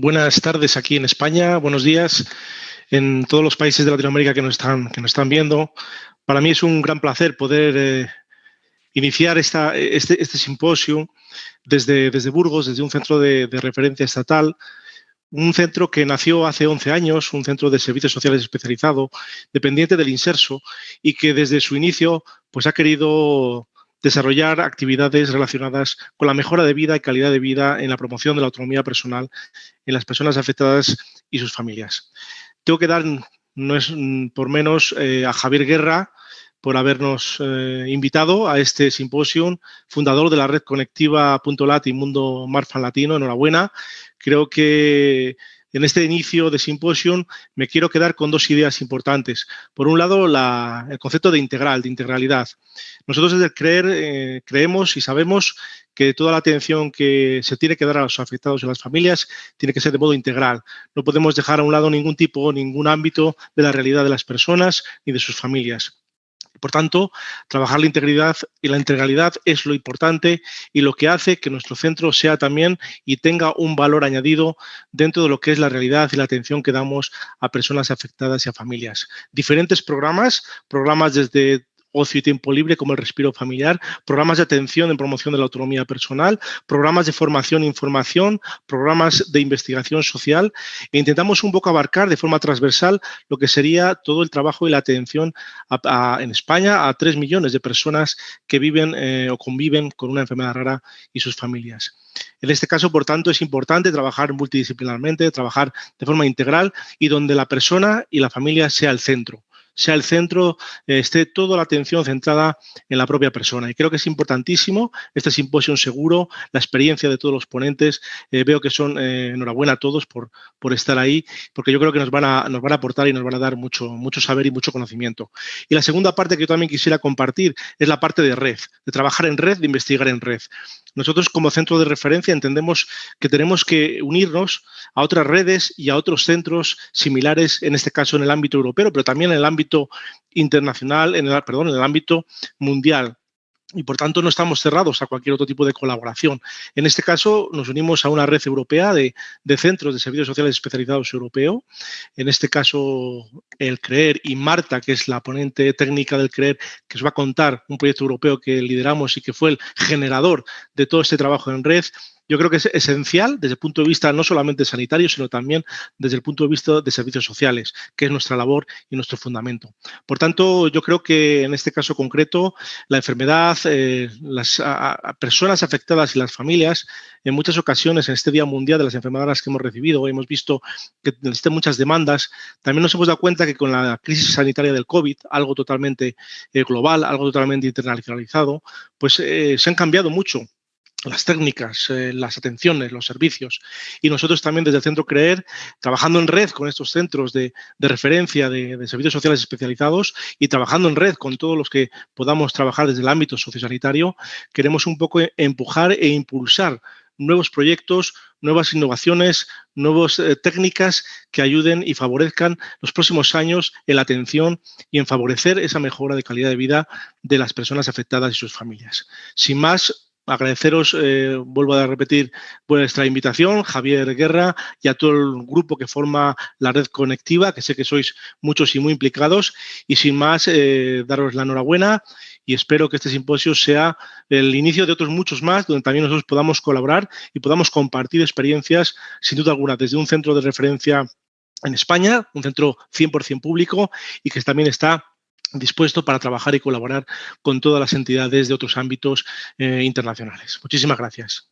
buenas tardes aquí en España, buenos días en todos los países de Latinoamérica que nos están, que nos están viendo. Para mí es un gran placer poder eh, iniciar esta, este, este simposio desde, Burgos, desde un centro de, referencia estatal, un centro que nació hace 11 años, un centro de servicios sociales especializado, dependiente del INSERSO, y que desde su inicio pues, ha querido desarrollar actividades relacionadas con la mejora de vida y calidad de vida en la promoción de la autonomía personal en las personas afectadas y sus familias. Tengo que dar, no es mm, por menos, eh, a Javier Guerra por habernos eh, invitado a este simposium, fundador de la red conectiva.lat y Mundo Marfan Latino. Enhorabuena. Creo que en este inicio de Symposium me quiero quedar con dos ideas importantes. Por un lado, el concepto de integral, de integralidad. Nosotros desde creer eh, creemos y sabemos que toda la atención que se tiene que dar a los afectados y a las familias tiene que ser de modo integral. No podemos dejar a un lado ningún tipo, ningún ámbito de la realidad de las personas ni de sus familias. Por tanto, trabajar la integridad y la integralidad es lo importante y lo que hace que nuestro centro sea también y tenga un valor añadido dentro de lo que es la realidad y la atención que damos a personas afectadas y a familias. Diferentes programas, programas desde ocio y tiempo libre como el respiro familiar, programas de atención en promoción de la autonomía personal, programas de formación e información, programas de investigación social e intentamos un poco abarcar de forma transversal lo que sería todo el trabajo y la atención en España a tres millones de personas que viven eh, o conviven con una enfermedad rara y sus familias. En este caso, por tanto, es importante trabajar multidisciplinarmente, trabajar de forma integral y donde la persona y la familia sea el centro sea el centro, eh, esté toda la atención centrada en la propia persona. Y creo que es importantísimo este simposio seguro, la experiencia de todos los ponentes. Eh, veo que son eh, enhorabuena a todos por, por estar ahí, porque yo creo que nos van, a, nos van a aportar y nos van a dar mucho, mucho saber y mucho conocimiento. Y la segunda parte que yo también quisiera compartir es la parte de red, de trabajar en red, de investigar en red. Nosotros como centro de referencia entendemos que tenemos que unirnos a otras redes y a otros centros similares, en este caso en el ámbito europeo, pero también en el ámbito internacional, en el, perdón, en el ámbito mundial y por tanto no estamos cerrados a cualquier otro tipo de colaboración. En este caso nos unimos a una red europea de, de centros de servicios sociales especializados europeo, en este caso el CREER y Marta, que es la ponente técnica del CREER, que os va a contar un proyecto europeo que lideramos y que fue el generador de todo este trabajo en red. Yo creo que es esencial desde el punto de vista no solamente sanitario, sino también desde el punto de vista de servicios sociales, que es nuestra labor y nuestro fundamento. Por tanto, yo creo que en este caso concreto, la enfermedad, eh, las personas afectadas y las familias, en muchas ocasiones, en este Día Mundial de las Enfermedades que hemos recibido, hemos visto que existen muchas demandas. También nos hemos dado cuenta que con la crisis sanitaria del COVID, algo totalmente eh, global, algo totalmente internacionalizado, pues eh, se han cambiado mucho las técnicas, eh, las atenciones, los servicios. Y nosotros también desde el Centro Creer, trabajando en red con estos centros de, referencia de, de, servicios sociales especializados y trabajando en red con todos los que podamos trabajar desde el ámbito sociosanitario, queremos un poco empujar e impulsar nuevos proyectos, nuevas innovaciones, nuevas eh, técnicas que ayuden y favorezcan los próximos años en la atención y en favorecer esa mejora de calidad de vida de las personas afectadas y sus familias. Sin más, agradeceros, eh, vuelvo a repetir, vuestra invitación, Javier Guerra, y a todo el grupo que forma la red conectiva, que sé que sois muchos y muy implicados. Y sin más, eh, daros la enhorabuena y espero que este simposio sea el inicio de otros muchos más, donde también nosotros podamos colaborar y podamos compartir experiencias, sin duda alguna, desde un centro de referencia en España, un centro 100% público y que también está dispuesto para trabajar y colaborar con todas las entidades de otros ámbitos eh, internacionales. Muchísimas gracias.